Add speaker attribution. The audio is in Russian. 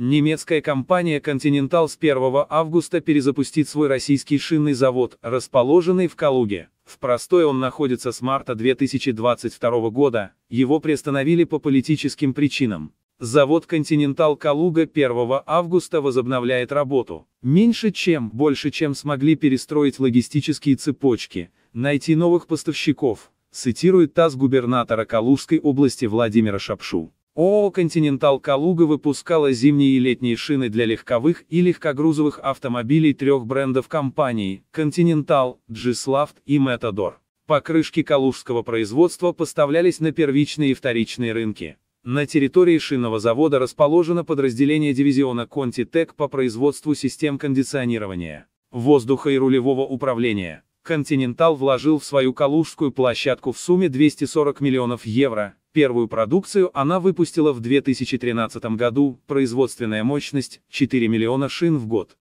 Speaker 1: Немецкая компания Continental с 1 августа перезапустит свой российский шинный завод, расположенный в Калуге. В простой он находится с марта 2022 года, его приостановили по политическим причинам. Завод Continental Калуга» 1 августа возобновляет работу. Меньше чем, больше чем смогли перестроить логистические цепочки, найти новых поставщиков, цитирует ТАСС губернатора Калужской области Владимира Шапшу. ООО «Континентал Калуга» выпускала зимние и летние шины для легковых и легкогрузовых автомобилей трех брендов компании «Континентал», «Джиславт» и «Метадор». Покрышки калужского производства поставлялись на первичные и вторичные рынки. На территории шинного завода расположено подразделение дивизиона «Контитек» по производству систем кондиционирования, воздуха и рулевого управления. «Континентал» вложил в свою калужскую площадку в сумме 240 миллионов евро. Первую продукцию она выпустила в 2013 году, производственная мощность – 4 миллиона шин в год.